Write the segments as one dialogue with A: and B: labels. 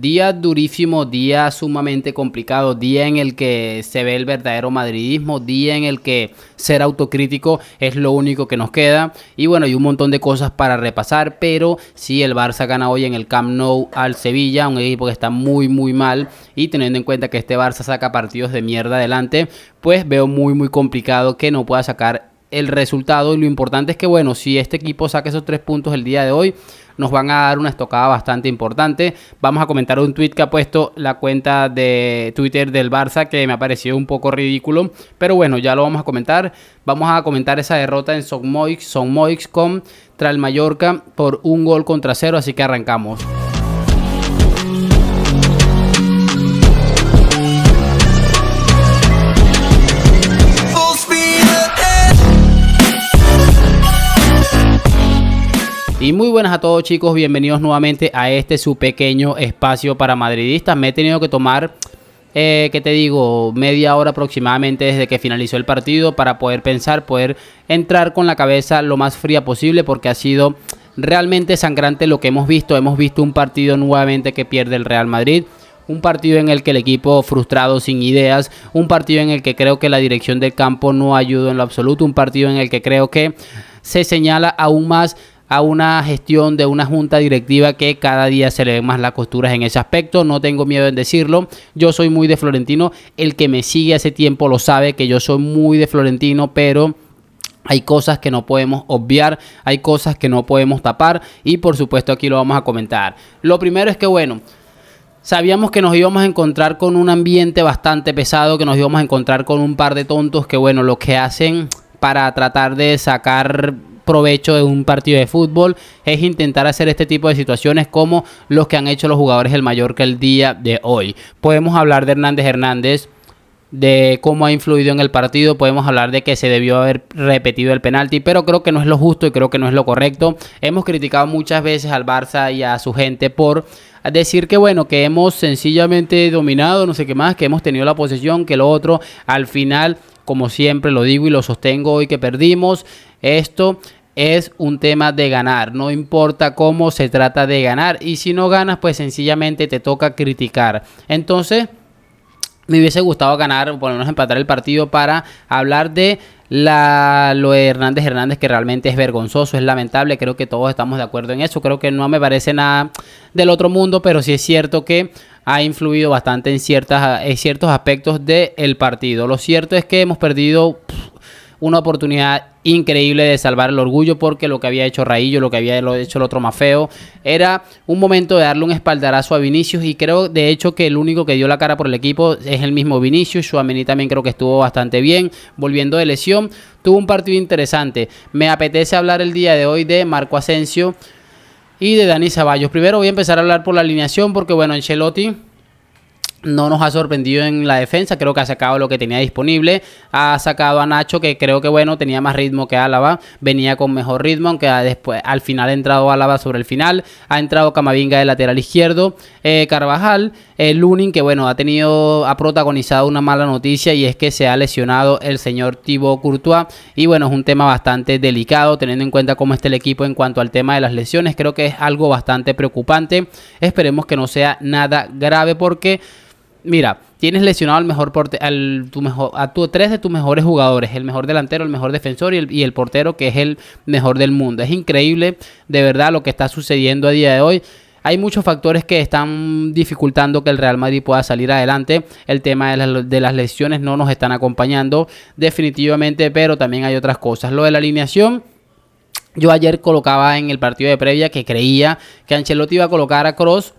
A: Día durísimo, día sumamente complicado, día en el que se ve el verdadero madridismo, día en el que ser autocrítico es lo único que nos queda. Y bueno, hay un montón de cosas para repasar, pero si el Barça gana hoy en el Camp Nou al Sevilla, un equipo que está muy, muy mal, y teniendo en cuenta que este Barça saca partidos de mierda adelante, pues veo muy, muy complicado que no pueda sacar el resultado y lo importante es que, bueno, si este equipo saca esos tres puntos el día de hoy, nos van a dar una estocada bastante importante. Vamos a comentar un tweet que ha puesto la cuenta de Twitter del Barça que me ha parecido un poco ridículo, pero bueno, ya lo vamos a comentar. Vamos a comentar esa derrota en Son Moix, Son Moix con tras el Mallorca por un gol contra cero, así que arrancamos. Y muy buenas a todos chicos, bienvenidos nuevamente a este su pequeño espacio para madridistas. Me he tenido que tomar, eh, que te digo, media hora aproximadamente desde que finalizó el partido para poder pensar, poder entrar con la cabeza lo más fría posible porque ha sido realmente sangrante lo que hemos visto. Hemos visto un partido nuevamente que pierde el Real Madrid. Un partido en el que el equipo frustrado, sin ideas. Un partido en el que creo que la dirección del campo no ayudó en lo absoluto. Un partido en el que creo que se señala aún más a una gestión de una junta directiva que cada día se le ven más las costuras en ese aspecto. No tengo miedo en decirlo. Yo soy muy de Florentino. El que me sigue hace tiempo lo sabe que yo soy muy de Florentino, pero... Hay cosas que no podemos obviar, hay cosas que no podemos tapar y por supuesto aquí lo vamos a comentar. Lo primero es que bueno, Sabíamos que nos íbamos a encontrar con un ambiente bastante pesado, que nos íbamos a encontrar con un par de tontos que, bueno, lo que hacen para tratar de sacar provecho de un partido de fútbol es intentar hacer este tipo de situaciones como los que han hecho los jugadores del Mallorca el día de hoy. Podemos hablar de Hernández Hernández de cómo ha influido en el partido, podemos hablar de que se debió haber repetido el penalti, pero creo que no es lo justo y creo que no es lo correcto. Hemos criticado muchas veces al Barça y a su gente por decir que bueno, que hemos sencillamente dominado, no sé qué más, que hemos tenido la posesión, que lo otro, al final como siempre lo digo y lo sostengo hoy que perdimos, esto es un tema de ganar, no importa cómo se trata de ganar y si no ganas pues sencillamente te toca criticar. Entonces... Me hubiese gustado ganar, por lo menos empatar el partido para hablar de la, lo de Hernández Hernández, que realmente es vergonzoso, es lamentable, creo que todos estamos de acuerdo en eso, creo que no me parece nada del otro mundo, pero sí es cierto que ha influido bastante en, ciertas, en ciertos aspectos del partido. Lo cierto es que hemos perdido una oportunidad increíble de salvar el orgullo porque lo que había hecho Raillo, lo que había hecho el otro feo era un momento de darle un espaldarazo a Vinicius y creo de hecho que el único que dio la cara por el equipo es el mismo Vinicius, Suamení también creo que estuvo bastante bien, volviendo de lesión, tuvo un partido interesante. Me apetece hablar el día de hoy de Marco Asensio y de Dani Ceballos. Primero voy a empezar a hablar por la alineación porque bueno, Ancelotti no nos ha sorprendido en la defensa, creo que ha sacado lo que tenía disponible, ha sacado a Nacho que creo que bueno, tenía más ritmo que Álava, venía con mejor ritmo, aunque después al final ha entrado Álava sobre el final, ha entrado Camavinga de lateral izquierdo, eh, Carvajal, eh, Lunin que bueno, ha tenido, ha protagonizado una mala noticia y es que se ha lesionado el señor Thibaut Courtois y bueno, es un tema bastante delicado teniendo en cuenta cómo está el equipo en cuanto al tema de las lesiones, creo que es algo bastante preocupante, esperemos que no sea nada grave porque mira, tienes lesionado al mejor porte, al, tu mejor, a tu, tres de tus mejores jugadores, el mejor delantero, el mejor defensor y el, portero que es el mejor del mundo. Es increíble de verdad lo que está sucediendo a día de hoy. Hay muchos factores que están dificultando que el Real Madrid pueda salir adelante. El tema de, de las lesiones no nos están acompañando definitivamente, pero también hay otras cosas. Lo de la alineación, yo ayer colocaba en el partido de previa que creía que Ancelotti iba a colocar a Cross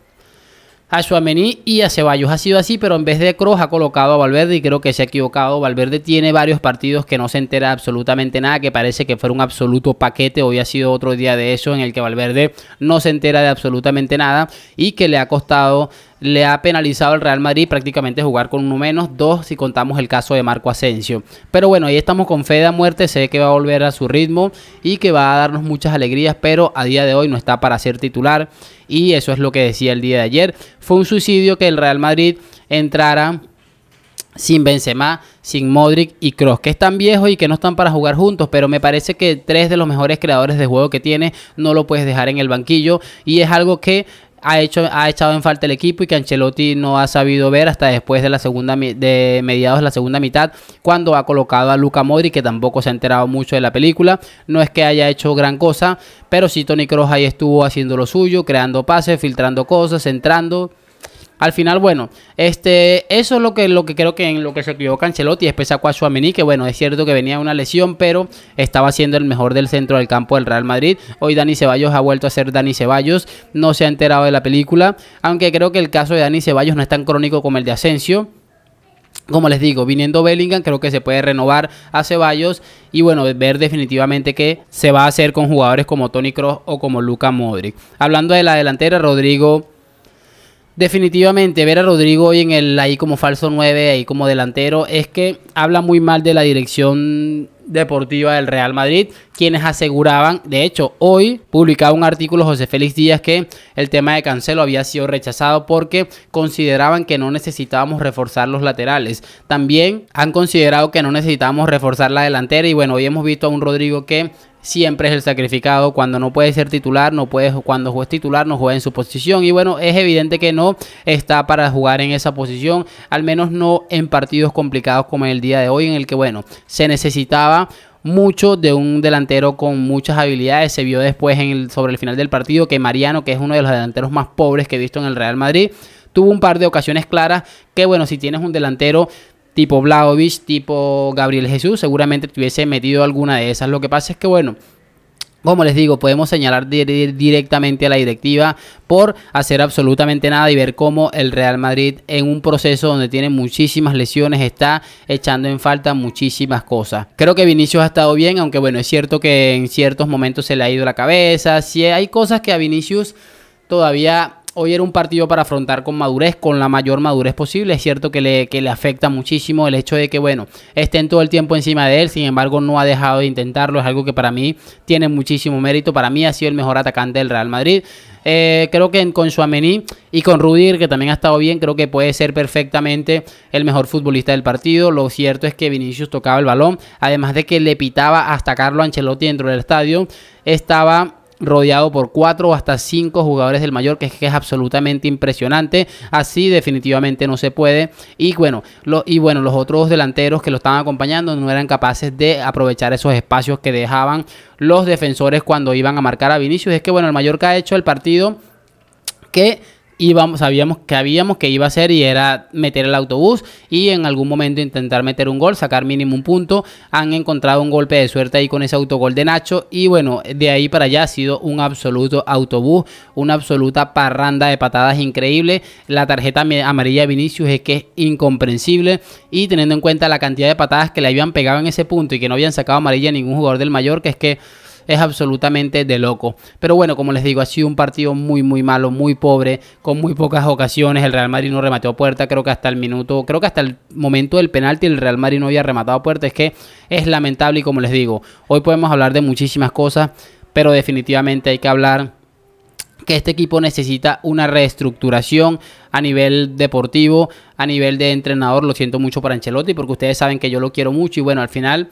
A: a Suamení y a Ceballos. Ha sido así, pero en vez de Cruz ha colocado a Valverde y creo que se ha equivocado. Valverde tiene varios partidos que no se entera absolutamente nada, que parece que fue un absoluto paquete. Hoy ha sido otro día de eso en el que Valverde no se entera de absolutamente nada y que le ha costado le ha penalizado al Real Madrid prácticamente jugar con uno menos, dos si contamos el caso de Marco Asensio. Pero bueno, ahí estamos con fe de muerte, sé que va a volver a su ritmo y que va a darnos muchas alegrías, pero a día de hoy no está para ser titular y eso es lo que decía el día de ayer. Fue un suicidio que el Real Madrid entrara sin Benzema, sin Modric y Kroos, que están viejos y que no están para jugar juntos, pero me parece que tres de los mejores creadores de juego que tiene no lo puedes dejar en el banquillo y es algo que ha, hecho, ha echado en falta el equipo y que Ancelotti no ha sabido ver hasta después de la segunda de mediados de la segunda mitad, cuando ha colocado a Luca Modri, que tampoco se ha enterado mucho de la película. No es que haya hecho gran cosa, pero sí Tony Kroos ahí estuvo haciendo lo suyo, creando pases, filtrando cosas, entrando. Al final, bueno, este, eso es lo que, lo que creo que en lo que se equivocó Cancelotti. Después sacó a amini, que bueno, es cierto que venía una lesión, pero estaba siendo el mejor del centro del campo del Real Madrid. Hoy Dani Ceballos ha vuelto a ser Dani Ceballos, no se ha enterado de la película, aunque creo que el caso de Dani Ceballos no es tan crónico como el de Asensio. Como les digo, viniendo Bellingham, creo que se puede renovar a Ceballos y bueno, ver definitivamente qué se va a hacer con jugadores como Tony Cross o como Luca Modric. Hablando de la delantera, Rodrigo Definitivamente, ver a Rodrigo hoy en el ahí como falso 9, ahí como delantero, es que habla muy mal de la dirección deportiva del Real Madrid, quienes aseguraban, de hecho, hoy publicaba un artículo José Félix Díaz que el tema de Cancelo había sido rechazado porque consideraban que no necesitábamos reforzar los laterales. También han considerado que no necesitábamos reforzar la delantera y bueno, hoy hemos visto a un Rodrigo que siempre es el sacrificado. Cuando no puede ser titular, no puede, cuando juega titular, no juega en su posición. Y bueno, es evidente que no está para jugar en esa posición, al menos no en partidos complicados como en el día de hoy, en el que, bueno, se necesitaba mucho de un delantero con muchas habilidades. Se vio después en sobre el final del partido que Mariano, que es uno de los delanteros más pobres que he visto en el Real Madrid, tuvo un par de ocasiones claras que, bueno, si tienes un delantero tipo Vlaovic, tipo Gabriel Jesús, seguramente tuviese metido alguna de esas. Lo que pasa es que, bueno, como les digo, podemos señalar directamente a la directiva por hacer absolutamente nada y ver cómo el Real Madrid en un proceso donde tiene muchísimas lesiones está echando en falta muchísimas cosas. Creo que Vinicius ha estado bien, aunque bueno, es cierto que en ciertos momentos se le ha ido la cabeza, si hay cosas que a Vinicius todavía hoy era un partido para afrontar con madurez, con la mayor madurez posible. Es cierto que le, que le afecta muchísimo el hecho de que, bueno, estén todo el tiempo encima de él, sin embargo no ha dejado de intentarlo. Es algo que para mí tiene muchísimo mérito. Para mí ha sido el mejor atacante del Real Madrid. Eh, creo que con Suamení y con Rudir, que también ha estado bien, creo que puede ser perfectamente el mejor futbolista del partido. Lo cierto es que Vinicius tocaba el balón, además de que le pitaba hasta Carlo Ancelotti dentro del estadio. Estaba rodeado por cuatro o hasta cinco jugadores del mayor, que es, absolutamente impresionante. Así definitivamente no se puede. Y bueno, lo, y bueno, los otros delanteros que lo estaban acompañando no eran capaces de aprovechar esos espacios que dejaban los defensores cuando iban a marcar a Vinicius. Es que bueno, el Mallorca ha hecho el partido que sabíamos que habíamos que iba a hacer y era meter el autobús y en algún momento intentar meter un gol, sacar mínimo un punto. Han encontrado un golpe de suerte ahí con ese autogol de Nacho y bueno, de ahí para allá ha sido un absoluto autobús, una absoluta parranda de patadas increíble. La tarjeta amarilla de Vinicius es que es incomprensible y teniendo en cuenta la cantidad de patadas que le habían pegado en ese punto y que no habían sacado amarilla ningún jugador del mayor, que es que es absolutamente de loco. Pero bueno, como les digo, ha sido un partido muy, muy malo, muy pobre, con muy pocas ocasiones. El Real Madrid no remató a puerta, creo que hasta el minuto, creo que hasta el momento del penalti el Real Madrid no había rematado a puerta. Es que es lamentable y como les digo, hoy podemos hablar de muchísimas cosas, pero definitivamente hay que hablar que este equipo necesita una reestructuración a nivel deportivo, a nivel de entrenador. Lo siento mucho para Ancelotti porque ustedes saben que yo lo quiero mucho y bueno, al final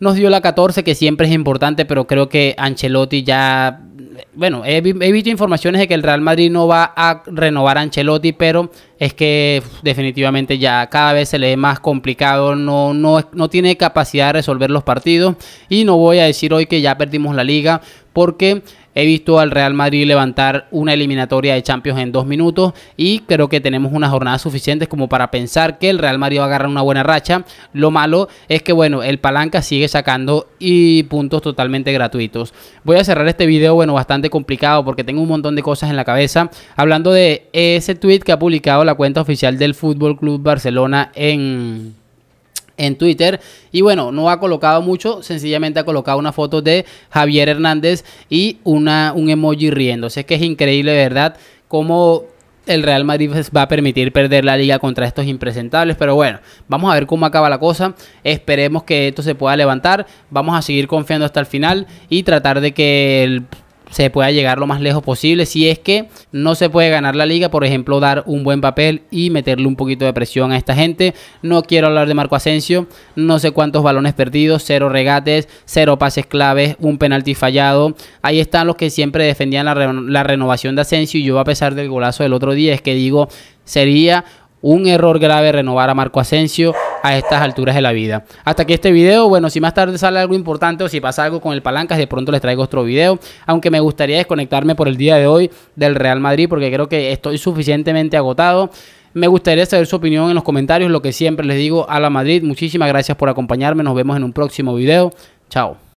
A: nos dio la 14, que siempre es importante, pero creo que Ancelotti ya... Bueno, he, visto informaciones de que el Real Madrid no va a renovar a Ancelotti, pero es que definitivamente ya cada vez se le ve más complicado, no, no, no tiene capacidad de resolver los partidos. Y no voy a decir hoy que ya perdimos la liga, porque He visto al Real Madrid levantar una eliminatoria de Champions en dos minutos y creo que tenemos unas jornadas suficientes como para pensar que el Real Madrid va a agarrar una buena racha. Lo malo es que, bueno, el Palanca sigue sacando y puntos totalmente gratuitos. Voy a cerrar este video, bueno, bastante complicado porque tengo un montón de cosas en la cabeza. Hablando de ese tweet que ha publicado la cuenta oficial del Fútbol Club Barcelona en en Twitter. Y bueno, no ha colocado mucho, sencillamente ha colocado una foto de Javier Hernández y una, un emoji riendo. Sé que es increíble, ¿verdad? Cómo el Real Madrid pues, va a permitir perder la liga contra estos impresentables. Pero bueno, vamos a ver cómo acaba la cosa. Esperemos que esto se pueda levantar. Vamos a seguir confiando hasta el final y tratar de que el se pueda llegar lo más lejos posible. Si es que no se puede ganar la liga, por ejemplo, dar un buen papel y meterle un poquito de presión a esta gente. No quiero hablar de Marco Asensio, no sé cuántos balones perdidos, cero regates, cero pases claves, un penalti fallado. Ahí están los que siempre defendían la, la renovación de Asensio y yo a pesar del golazo del otro día es que digo, sería un error grave renovar a Marco Asensio a estas alturas de la vida. Hasta aquí este video. Bueno, si más tarde sale algo importante o si pasa algo con el Palancas, de pronto les traigo otro video. Aunque me gustaría desconectarme por el día de hoy del Real Madrid porque creo que estoy suficientemente agotado. Me gustaría saber su opinión en los comentarios. Lo que siempre les digo a la Madrid. Muchísimas gracias por acompañarme. Nos vemos en un próximo video. Chao.